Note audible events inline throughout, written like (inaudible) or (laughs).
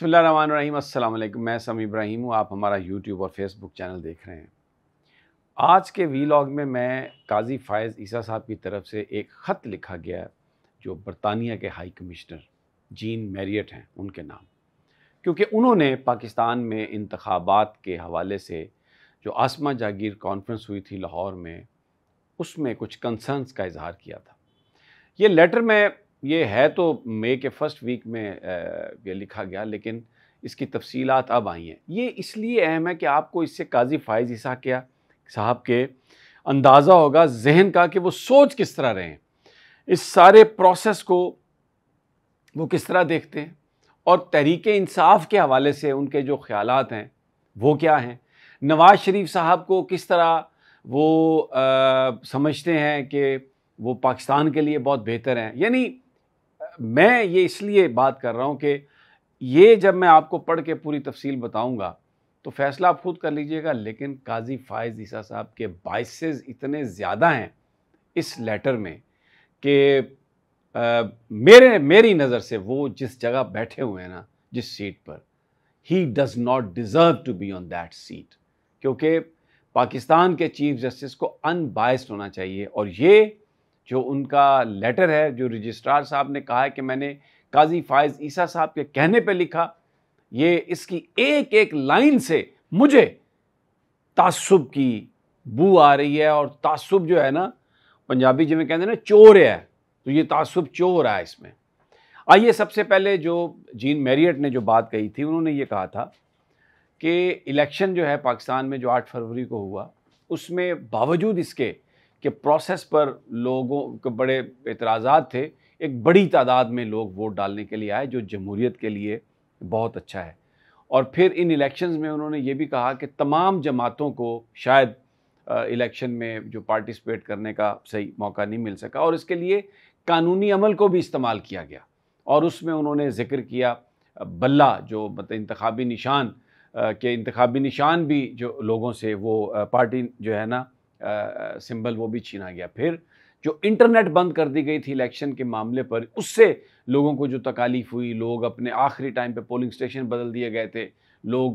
بسم اللہ الرحمن الرحیم السلام علیکم میں سمی ابراہیم ہوں آپ ہمارا یوٹیوب اور فیس بک چینل دیکھ رہے ہیں آج کے وی لاگ میں میں قاضی فائز عیسیٰ صاحب کی طرف سے ایک خط لکھا گیا جو برطانیہ کے ہائی کمشنر جین میریٹ ہیں ان کے نام کیونکہ انہوں نے پاکستان میں انتخابات کے حوالے سے جو آسما جاگیر کانفرنس ہوئی تھی لاہور میں اس میں کچھ کنسرنس کا اظہار کیا تھا یہ لیٹر میں یہ ہے تو مے کے فرسٹ ویک میں یہ لکھا گیا لیکن اس کی تفصیلات اب آئی ہیں یہ اس لیے اہم ہے کہ آپ کو اس سے قاضی فائز عیسیٰ کیا صاحب کے اندازہ ہوگا ذہن کا کہ وہ سوچ کس طرح رہے ہیں اس سارے پروسیس کو وہ کس طرح دیکھتے ہیں اور تحریک انصاف کے حوالے سے ان کے جو خیالات ہیں وہ کیا ہیں نواز شریف صاحب کو کس طرح وہ سمجھتے ہیں کہ وہ پاکستان کے لیے بہت بہتر ہیں یعنی میں یہ اس لیے بات کر رہا ہوں کہ یہ جب میں آپ کو پڑھ کے پوری تفصیل بتاؤں گا تو فیصلہ آپ خود کر لیجئے گا لیکن قاضی فائز عیسیٰ صاحب کے بائسز اتنے زیادہ ہیں اس لیٹر میں کہ میرے میری نظر سے وہ جس جگہ بیٹھے ہوئے ہیں نا جس سیٹ پر ہی does not deserve to be on that seat کیونکہ پاکستان کے چیف جسٹس کو ان بائسڈ ہونا چاہیے اور یہ جو ان کا لیٹر ہے جو رجسٹرار صاحب نے کہا ہے کہ میں نے قاضی فائز عیسیٰ صاحب کے کہنے پہ لکھا یہ اس کی ایک ایک لائن سے مجھے تعصب کی بو آ رہی ہے اور تعصب جو ہے نا پنجابی میں کہتے ہیں نا چور ہے تو یہ تعصب چور ہے اس میں آئیے سب سے پہلے جو جین میریٹ نے جو بات کہی تھی انہوں نے یہ کہا تھا کہ الیکشن جو ہے پاکستان میں جو آٹھ فروری کو ہوا اس میں باوجود اس کے کہ پروسیس پر لوگوں کے بڑے اعتراضات تھے ایک بڑی تعداد میں لوگ ووٹ ڈالنے کے لیے آئے جو جمہوریت کے لیے بہت اچھا ہے اور پھر ان الیکشنز میں انہوں نے یہ بھی کہا کہ تمام جماعتوں کو شاید الیکشن میں جو پارٹیسپیٹ کرنے کا صحیح موقع نہیں مل سکا اور اس کے لیے قانونی عمل کو بھی استعمال کیا گیا اور اس میں انہوں نے ذکر کیا بلہ جو مطلب انتخابی نشان کے انتخابی نشان بھی جو لوگوں سے وہ پارٹی جو ہے نا سمبل وہ بھی چھینا گیا پھر جو انٹرنیٹ بند کر دی گئی تھی الیکشن کے معاملے پر اس سے لوگوں کو جو تکالیف ہوئی لوگ اپنے آخری ٹائم پہ پولنگ اسٹیشن بدل دیے گئے تھے لوگ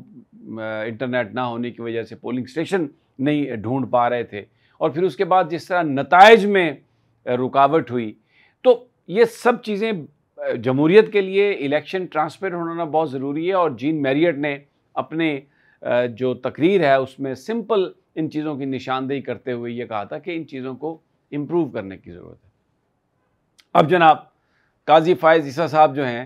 انٹرنیٹ نہ ہونے کی وجہ سے پولنگ اسٹیشن نہیں ڈھونڈ پا رہے تھے اور پھر اس کے بعد جس طرح نتائج میں رکاوٹ ہوئی تو یہ سب چیزیں جمہوریت کے لیے الیکشن ٹرانسپیرنٹ ہونا بہت ضروری ہے اور جین میریٹ نے اپنے جو تقریر ہے اس میں سمپل ان چیزوں کی نشاندہی کرتے ہوئے یہ کہا تھا کہ ان چیزوں کو امپروو کرنے کی ضرورت ہے اب جناب قاضی فائز عیسیٰ صاحب جو ہیں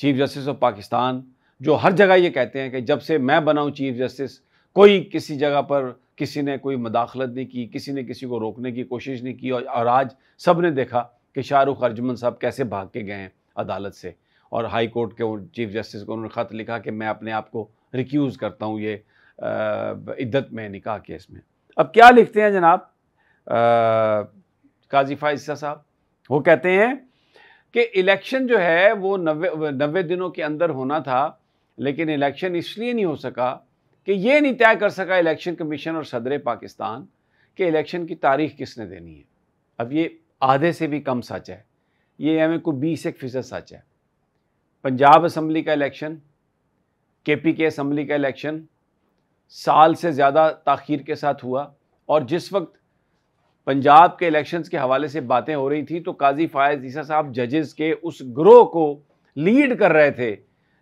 چیف جسٹس آف پاکستان جو ہر جگہ یہ کہتے ہیں کہ جب سے میں ہوں چیف جسٹس کوئی کسی جگہ پر کسی نے کوئی مداخلت نہیں کی کسی نے کسی کو روکنے کی کوشش نہیں کی اور آج سب نے دیکھا کہ شاہ رخ ارجمن صاحب کیسے بھاگ کے گئے ہیں عدالت سے اور ہائی کورٹ کے چیف جسٹس کو انہوں نے خط لکھا کہ میں اپنے آپ کو ریکیوز کرتا ہوں یہ عدت میں نکاح کیس میں اب کیا لکھتے ہیں جناب قاضی فائزہ صاحب وہ کہتے ہیں کہ الیکشن جو ہے وہ نوے نوے دنوں کے اندر ہونا تھا لیکن الیکشن اس لیے نہیں ہو سکا کہ یہ نہیں طے کر سکا الیکشن کمیشن اور صدر پاکستان کہ الیکشن کی تاریخ کس نے دینی ہے اب یہ آدھے سے بھی کم سچ ہے یہ ہمیں کوئی بیس ایک فیصد سچ ہے پنجاب اسمبلی کا الیکشن کے پی کے اسمبلی کا الیکشن سال سے زیادہ تاخیر کے ساتھ ہوا اور جس وقت پنجاب کے الیکشنز کے حوالے سے باتیں ہو رہی تھیں تو قاضی فائز عیسیٰ صاحب ججز کے اس گروہ کو لیڈ کر رہے تھے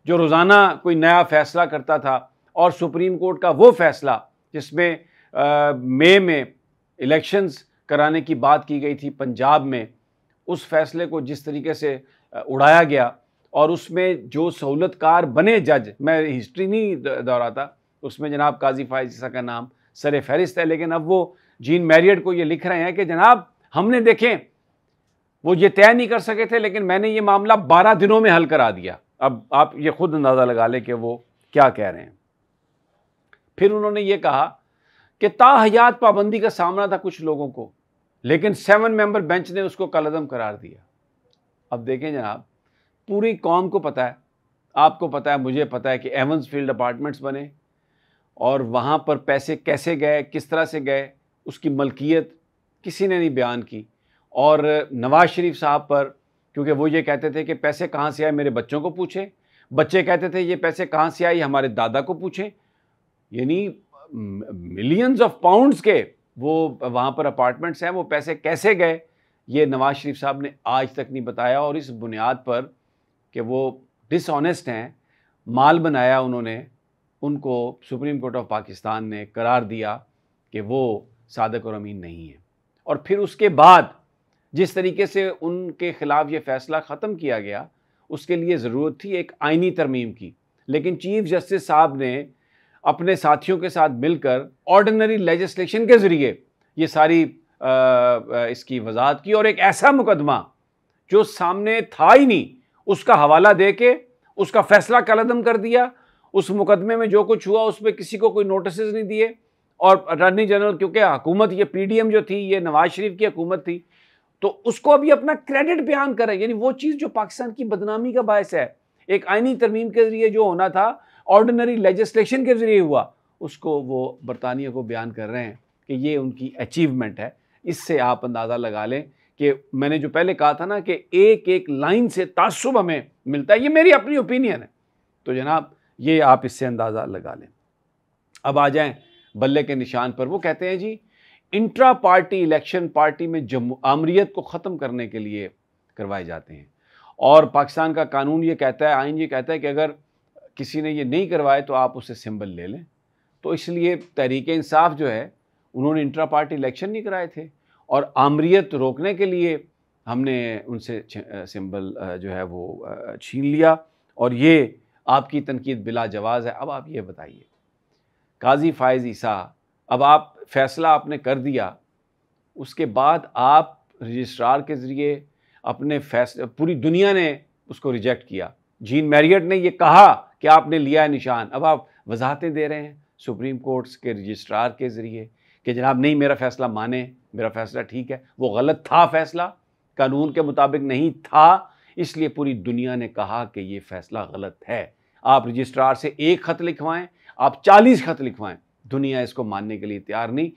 جو روزانہ کوئی نیا فیصلہ کرتا تھا اور سپریم کورٹ کا وہ فیصلہ جس میں مے میں الیکشنز کرانے کی بات کی گئی تھی پنجاب میں اس فیصلے کو جس طریقے سے اڑایا گیا اور اس میں جو سہولت کار بنے جج میں ہسٹری نہیں دہراتا اس میں جناب قاضی فائز جیسا کا نام سر فہرست ہے لیکن اب وہ جین میریٹ کو یہ لکھ رہے ہیں کہ جناب ہم نے دیکھیں وہ یہ طے نہیں کر سکے تھے لیکن میں نے یہ معاملہ بارہ دنوں میں حل کرا دیا اب آپ یہ خود اندازہ لگا لیں کہ وہ کیا کہہ رہے ہیں پھر انہوں نے یہ کہا کہ حیات پابندی کا سامنا تھا کچھ لوگوں کو لیکن سیون ممبر بینچ نے اس کو کالعدم قرار دیا اب دیکھیں جناب پوری قوم کو پتا ہے آپ کو پتا ہے مجھے پتا ہے کہ ایونز فیلڈ اپارٹمنٹس بنے اور وہاں پر پیسے کیسے گئے کس طرح سے گئے اس کی ملکیت کسی نے نہیں بیان کی اور نواز شریف صاحب پر کیونکہ وہ یہ کہتے تھے کہ پیسے کہاں سے آئے میرے بچوں کو پوچھیں بچے کہتے تھے یہ پیسے کہاں سے آئے ہمارے دادا کو پوچھیں یعنی ملینز آف پاؤنڈز کے وہ وہاں پر اپارٹمنٹس ہیں وہ پیسے کیسے گئے یہ نواز شریف صاحب نے آج تک نہیں بتایا اور اس بنیاد پر کہ وہ ڈس آنیسٹ ہیں مال بنایا انہوں نے ان کو سپریم کورٹ آف پاکستان نے قرار دیا کہ وہ صادق اور امین نہیں ہیں اور پھر اس کے بعد جس طریقے سے ان کے خلاف یہ فیصلہ ختم کیا گیا اس کے لیے ضرورت تھی ایک آئینی ترمیم کی لیکن چیف جسٹس صاحب نے اپنے ساتھیوں کے ساتھ مل کر آرڈنری لیجسلیشن کے ذریعے یہ ساری اس کی وضاحت کی اور ایک ایسا مقدمہ جو سامنے تھا ہی نہیں اس کا حوالہ دے کے اس کا فیصلہ کل کر دیا اس مقدمے میں جو کچھ ہوا اس میں کسی کو کوئی نوٹسز نہیں دیے اور اٹارنی جنرل کیونکہ حکومت یہ پی ڈی ایم جو تھی یہ نواز شریف کی حکومت تھی تو اس کو ابھی اپنا کریڈٹ بیان کریں یعنی وہ چیز جو پاکستان کی بدنامی کا باعث ہے ایک آئینی ترمیم کے ذریعے جو ہونا تھا آرڈینری لیجسلیشن کے ذریعے ہوا اس کو وہ برطانیہ کو بیان کر رہے ہیں کہ یہ ان کی اچیومنٹ ہے اس سے آپ اندازہ لگا لیں کہ میں نے جو پہلے کہا تھا نا کہ ایک ایک لائن سے تعصب ہمیں ملتا ہے یہ میری اپنی اوپینین ہے تو جناب یہ آپ اس سے اندازہ لگا لیں اب آ جائیں بلے کے نشان پر وہ کہتے ہیں جی انٹرا پارٹی الیکشن پارٹی میں آمریت کو ختم کرنے کے لیے کروائے جاتے ہیں اور پاکستان کا قانون یہ کہتا ہے آئین یہ کہتا ہے کہ اگر کسی نے یہ نہیں کروائے تو آپ اسے سمبل لے لیں تو اس لیے تحریک انصاف جو ہے انہوں نے انٹرا پارٹی الیکشن نہیں کرائے تھے اور آمریت روکنے کے لیے ہم نے ان سے سمبل جو ہے وہ چھین لیا اور یہ آپ کی تنقید بلا جواز ہے اب آپ یہ بتائیے قاضی فائز عیسیٰ اب آپ فیصلہ آپ نے کر دیا اس کے بعد آپ رجسٹرار کے ذریعے اپنے فیصلہ پوری دنیا نے اس کو ریجیکٹ کیا جین میریٹ نے یہ کہا کہ آپ نے لیا ہے نشان اب آپ وضاحتیں دے رہے ہیں سپریم کورٹس کے رجسٹرار کے ذریعے کہ جناب نہیں میرا فیصلہ مانے میرا فیصلہ ٹھیک ہے وہ غلط تھا فیصلہ قانون کے مطابق نہیں تھا اس لیے پوری دنیا نے کہا کہ یہ فیصلہ غلط ہے آپ رجسٹرار سے ایک خط لکھوائیں آپ چالیس خط لکھوائیں دنیا اس کو ماننے کے لیے تیار نہیں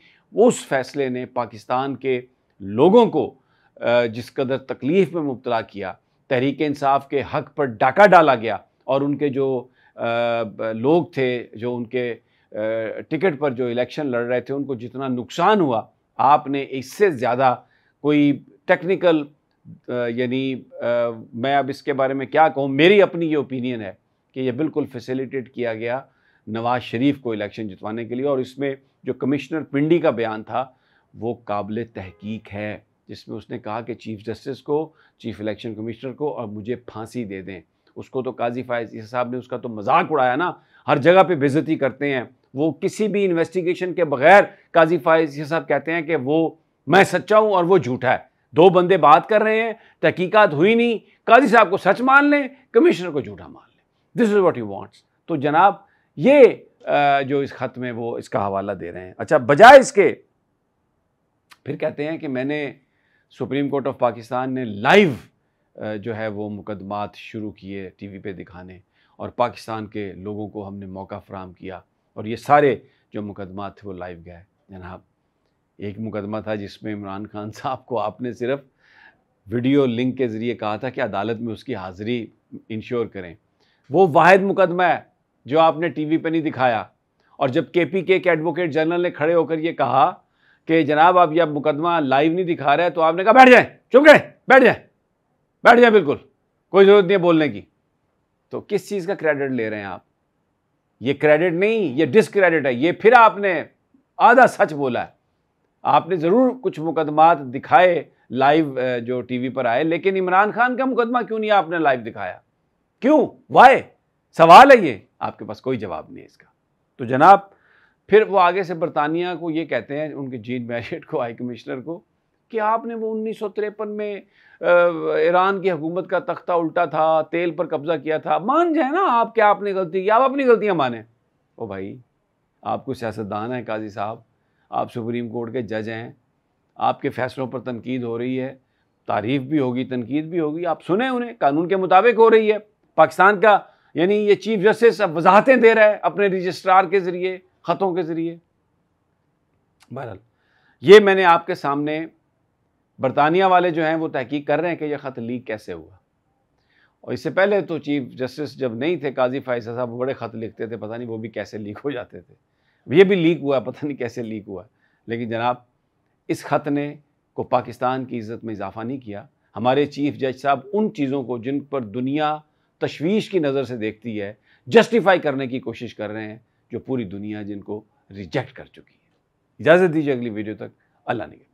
اس فیصلے نے پاکستان کے لوگوں کو جس قدر تکلیف میں مبتلا کیا تحریک انصاف کے حق پر ڈاکہ ڈالا گیا اور ان کے جو لوگ تھے جو ان کے ٹکٹ پر جو الیکشن لڑ رہے تھے ان کو جتنا نقصان ہوا آپ نے اس سے زیادہ کوئی ٹیکنیکل یعنی میں اب اس کے بارے میں کیا کہوں میری اپنی یہ اوپینین ہے کہ یہ بالکل فیسیلیٹیٹ کیا گیا نواز شریف کو الیکشن جتوانے کے لیے اور اس میں جو کمشنر پنڈی کا بیان تھا وہ قابل تحقیق ہے جس میں اس نے کہا کہ چیف جسٹس کو چیف الیکشن کمشنر کو اور مجھے پھانسی دے دیں اس کو تو قاضی فاضی صاحب نے اس کا تو مذاق اڑایا نا ہر جگہ پہ بےزتی کرتے ہیں وہ کسی بھی انویسٹیگیشن کے بغیر قاضی فائضی صاحب کہتے ہیں کہ وہ میں سچا ہوں اور وہ جھوٹا ہے دو بندے بات کر رہے ہیں تحقیقات ہوئی نہیں قاضی صاحب کو سچ مان لیں کمشنر کو جھوٹا مان لیں this is what you wants تو جناب یہ جو اس خط میں وہ اس کا حوالہ دے رہے ہیں اچھا بجائے اس کے پھر کہتے ہیں کہ میں نے سپریم کورٹ آف پاکستان نے لائیو جو ہے وہ مقدمات شروع کیے ٹی وی پہ دکھانے اور پاکستان کے لوگوں کو ہم نے موقع فراہم کیا اور یہ سارے جو مقدمات تھے وہ لائیو گئے جناب ایک مقدمہ تھا جس میں عمران خان (laughs) صاحب کو آپ نے صرف ویڈیو لنک کے ذریعے کہا تھا کہ عدالت میں اس کی حاضری انشور کریں وہ واحد مقدمہ ہے جو آپ نے ٹی وی پہ نہیں دکھایا اور جب کے پی کے کے ایڈوکیٹ جنرل نے کھڑے ہو کر یہ کہا کہ جناب آپ یہ مقدمہ لائیو نہیں دکھا رہے تو آپ نے کہا بیٹھ جائیں چپ گئے بیٹھ جائیں بیٹھ جائیں بالکل کوئی ضرورت نہیں ہے بولنے کی تو کس چیز کا کریڈٹ لے رہے ہیں آپ یہ کریڈٹ نہیں یہ ڈسکریڈٹ ہے یہ پھر آپ نے آدھا سچ بولا ہے آپ نے ضرور کچھ مقدمات دکھائے لائیو جو ٹی وی پر آئے لیکن عمران خان کا مقدمہ کیوں نہیں آپ نے لائیو دکھایا کیوں وائے سوال ہے یہ آپ کے پاس کوئی جواب نہیں ہے اس کا تو جناب پھر وہ آگے سے برطانیہ کو یہ کہتے ہیں ان کے جین میشٹ کو ہائی کمشنر کو کہ آپ نے وہ انیس سو تریپن میں ایران کی حکومت کا تختہ الٹا تھا تیل پر قبضہ کیا تھا مان جائیں نا آپ کیا آپ نے غلطی کی آپ اپنی غلطیاں مانیں او بھائی آپ کو سیاستدان ہیں ہے قاضی صاحب آپ سپریم کورٹ کے جج ہیں آپ کے فیصلوں پر تنقید ہو رہی ہے تعریف بھی ہوگی تنقید بھی ہوگی آپ سنیں انہیں قانون کے مطابق ہو رہی ہے پاکستان کا یعنی یہ چیف جسٹس اب وضاحتیں دے رہا ہے اپنے رجسٹرار کے ذریعے خطوں کے ذریعے بہرحال یہ میں نے آپ کے سامنے برطانیہ والے جو ہیں وہ تحقیق کر رہے ہیں کہ یہ خط لیک کیسے ہوا اور اس سے پہلے تو چیف جسٹس جب نہیں تھے قاضی فائزہ صاحب بڑے خط لکھتے تھے پتہ نہیں وہ بھی کیسے لیک ہو جاتے تھے یہ بھی لیک ہوا پتہ نہیں کیسے لیک ہوا لیکن جناب اس خط نے کو پاکستان کی عزت میں اضافہ نہیں کیا ہمارے چیف جج صاحب ان چیزوں کو جن پر دنیا تشویش کی نظر سے دیکھتی ہے جسٹیفائی کرنے کی کوشش کر رہے ہیں جو پوری دنیا جن کو ریجیکٹ کر چکی ہے اجازت دیجیے اگلی ویڈیو تک اللہ نگ